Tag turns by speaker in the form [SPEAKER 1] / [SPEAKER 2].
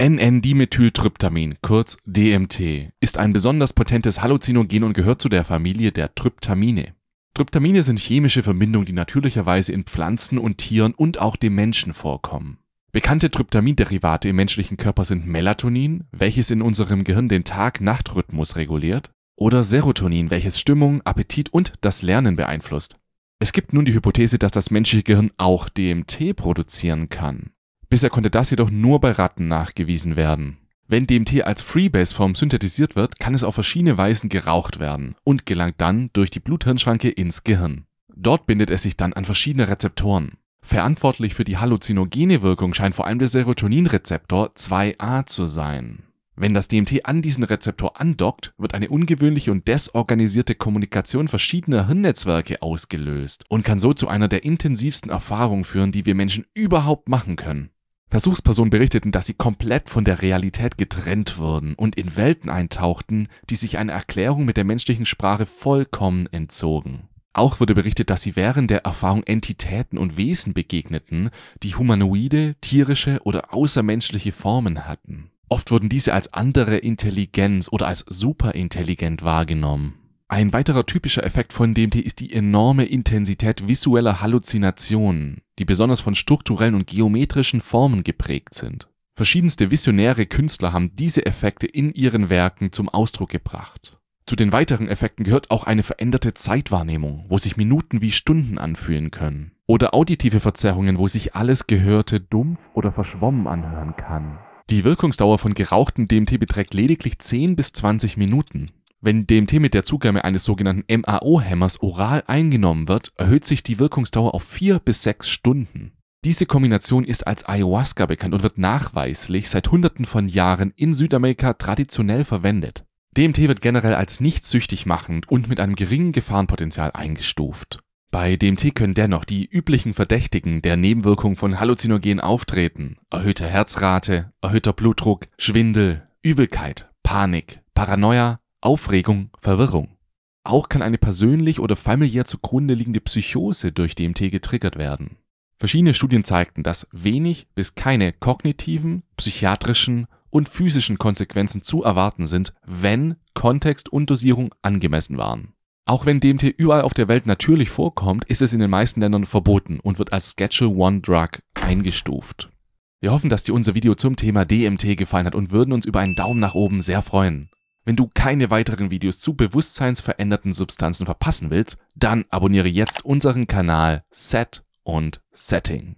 [SPEAKER 1] NN-Dimethyltryptamin, kurz DMT, ist ein besonders potentes Halluzinogen und gehört zu der Familie der Tryptamine. Tryptamine sind chemische Verbindungen, die natürlicherweise in Pflanzen und Tieren und auch dem Menschen vorkommen. Bekannte Tryptaminderivate im menschlichen Körper sind Melatonin, welches in unserem Gehirn den Tag-Nacht-Rhythmus reguliert, oder Serotonin, welches Stimmung, Appetit und das Lernen beeinflusst. Es gibt nun die Hypothese, dass das menschliche Gehirn auch DMT produzieren kann. Bisher konnte das jedoch nur bei Ratten nachgewiesen werden. Wenn DMT als Freebase-Form synthetisiert wird, kann es auf verschiedene Weisen geraucht werden und gelangt dann durch die Bluthirnschranke ins Gehirn. Dort bindet es sich dann an verschiedene Rezeptoren. Verantwortlich für die halluzinogene Wirkung scheint vor allem der Serotoninrezeptor 2a zu sein. Wenn das DMT an diesen Rezeptor andockt, wird eine ungewöhnliche und desorganisierte Kommunikation verschiedener Hirnnetzwerke ausgelöst und kann so zu einer der intensivsten Erfahrungen führen, die wir Menschen überhaupt machen können. Versuchspersonen berichteten, dass sie komplett von der Realität getrennt wurden und in Welten eintauchten, die sich einer Erklärung mit der menschlichen Sprache vollkommen entzogen. Auch wurde berichtet, dass sie während der Erfahrung Entitäten und Wesen begegneten, die humanoide, tierische oder außermenschliche Formen hatten. Oft wurden diese als andere Intelligenz oder als superintelligent wahrgenommen. Ein weiterer typischer Effekt von DMT ist die enorme Intensität visueller Halluzinationen, die besonders von strukturellen und geometrischen Formen geprägt sind. Verschiedenste visionäre Künstler haben diese Effekte in ihren Werken zum Ausdruck gebracht. Zu den weiteren Effekten gehört auch eine veränderte Zeitwahrnehmung, wo sich Minuten wie Stunden anfühlen können. Oder auditive Verzerrungen, wo sich alles Gehörte dumpf oder verschwommen anhören kann. Die Wirkungsdauer von gerauchten DMT beträgt lediglich 10 bis 20 Minuten. Wenn DMT mit der Zugabe eines sogenannten MAO-Hämmers oral eingenommen wird, erhöht sich die Wirkungsdauer auf vier bis sechs Stunden. Diese Kombination ist als Ayahuasca bekannt und wird nachweislich seit Hunderten von Jahren in Südamerika traditionell verwendet. DMT wird generell als nicht süchtig machend und mit einem geringen Gefahrenpotenzial eingestuft. Bei DMT können dennoch die üblichen Verdächtigen der Nebenwirkung von Halluzinogen auftreten. Erhöhte Herzrate, erhöhter Blutdruck, Schwindel, Übelkeit, Panik, Paranoia, Aufregung, Verwirrung. Auch kann eine persönlich oder familiär zugrunde liegende Psychose durch DMT getriggert werden. Verschiedene Studien zeigten, dass wenig bis keine kognitiven, psychiatrischen und physischen Konsequenzen zu erwarten sind, wenn Kontext und Dosierung angemessen waren. Auch wenn DMT überall auf der Welt natürlich vorkommt, ist es in den meisten Ländern verboten und wird als Schedule 1 Drug eingestuft. Wir hoffen, dass dir unser Video zum Thema DMT gefallen hat und würden uns über einen Daumen nach oben sehr freuen. Wenn du keine weiteren Videos zu bewusstseinsveränderten Substanzen verpassen willst, dann abonniere jetzt unseren Kanal Set und Setting.